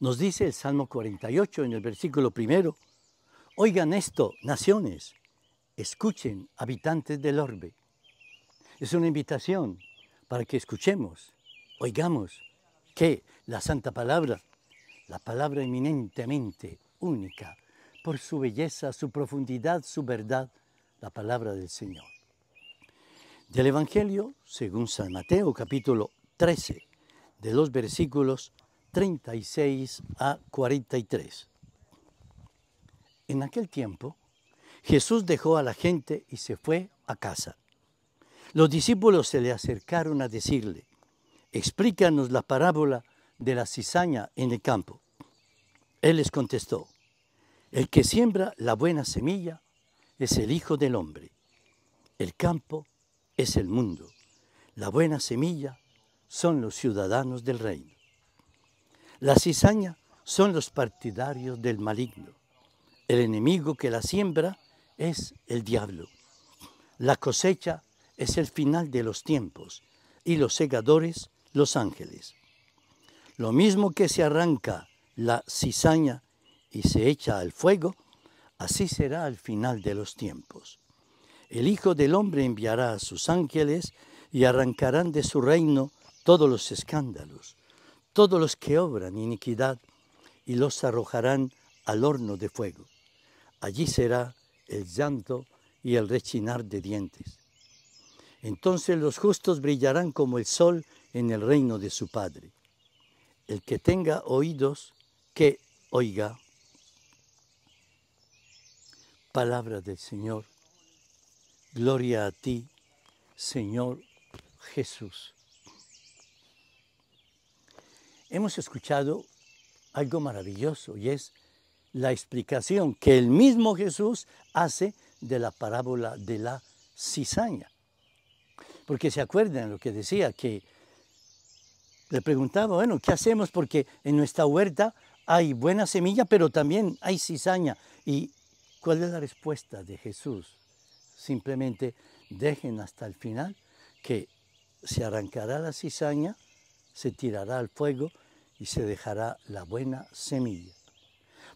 Nos dice el Salmo 48 en el versículo primero, oigan esto, naciones, escuchen, habitantes del orbe. Es una invitación para que escuchemos, oigamos, que la Santa Palabra, la palabra eminentemente única, por su belleza, su profundidad, su verdad, la palabra del Señor. Del Evangelio, según San Mateo capítulo 13, de los versículos 36 a 43. En aquel tiempo, Jesús dejó a la gente y se fue a casa. Los discípulos se le acercaron a decirle, explícanos la parábola de la cizaña en el campo. Él les contestó, el que siembra la buena semilla es el Hijo del Hombre. El campo es el mundo. La buena semilla son los ciudadanos del reino. La cizaña son los partidarios del maligno. El enemigo que la siembra es el diablo. La cosecha es el final de los tiempos y los segadores los ángeles. Lo mismo que se arranca la cizaña y se echa al fuego, así será al final de los tiempos. El Hijo del Hombre enviará a sus ángeles y arrancarán de su reino todos los escándalos, todos los que obran iniquidad y los arrojarán al horno de fuego. Allí será el llanto y el rechinar de dientes. Entonces los justos brillarán como el sol en el reino de su Padre. El que tenga oídos, que oiga. Palabra del Señor. Gloria a ti, Señor Jesús hemos escuchado algo maravilloso y es la explicación que el mismo Jesús hace de la parábola de la cizaña. Porque se acuerdan lo que decía, que le preguntaba, bueno, ¿qué hacemos? Porque en nuestra huerta hay buena semilla, pero también hay cizaña. ¿Y cuál es la respuesta de Jesús? Simplemente dejen hasta el final que se arrancará la cizaña se tirará al fuego y se dejará la buena semilla.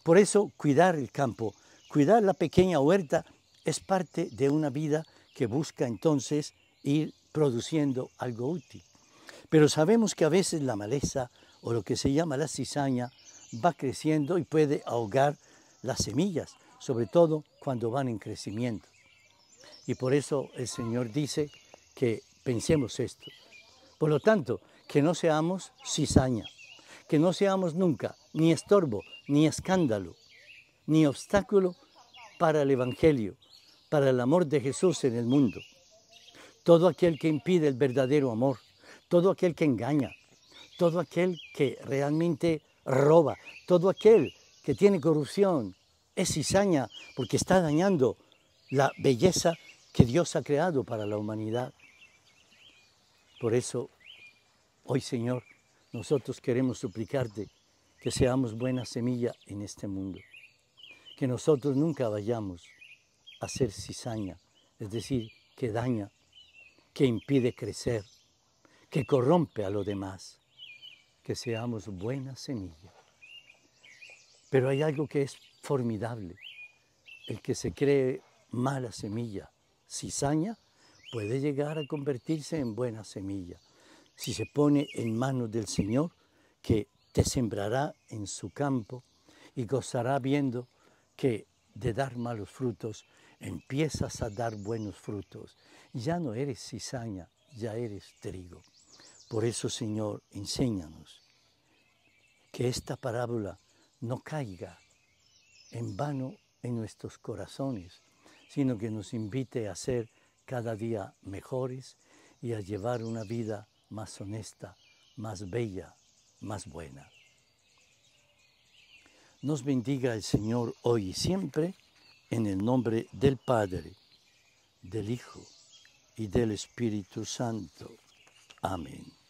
Por eso cuidar el campo, cuidar la pequeña huerta es parte de una vida que busca entonces ir produciendo algo útil. Pero sabemos que a veces la maleza o lo que se llama la cizaña va creciendo y puede ahogar las semillas, sobre todo cuando van en crecimiento. Y por eso el Señor dice que pensemos esto, por lo tanto, que no seamos cizaña, que no seamos nunca ni estorbo, ni escándalo, ni obstáculo para el Evangelio, para el amor de Jesús en el mundo. Todo aquel que impide el verdadero amor, todo aquel que engaña, todo aquel que realmente roba, todo aquel que tiene corrupción, es cizaña porque está dañando la belleza que Dios ha creado para la humanidad. Por eso, hoy Señor, nosotros queremos suplicarte que seamos buena semilla en este mundo, que nosotros nunca vayamos a ser cizaña, es decir, que daña, que impide crecer, que corrompe a lo demás, que seamos buena semilla. Pero hay algo que es formidable, el que se cree mala semilla, cizaña, puede llegar a convertirse en buena semilla si se pone en manos del Señor que te sembrará en su campo y gozará viendo que de dar malos frutos empiezas a dar buenos frutos. Ya no eres cizaña, ya eres trigo. Por eso, Señor, enséñanos que esta parábola no caiga en vano en nuestros corazones, sino que nos invite a ser cada día mejores y a llevar una vida más honesta, más bella, más buena. Nos bendiga el Señor hoy y siempre, en el nombre del Padre, del Hijo y del Espíritu Santo. Amén.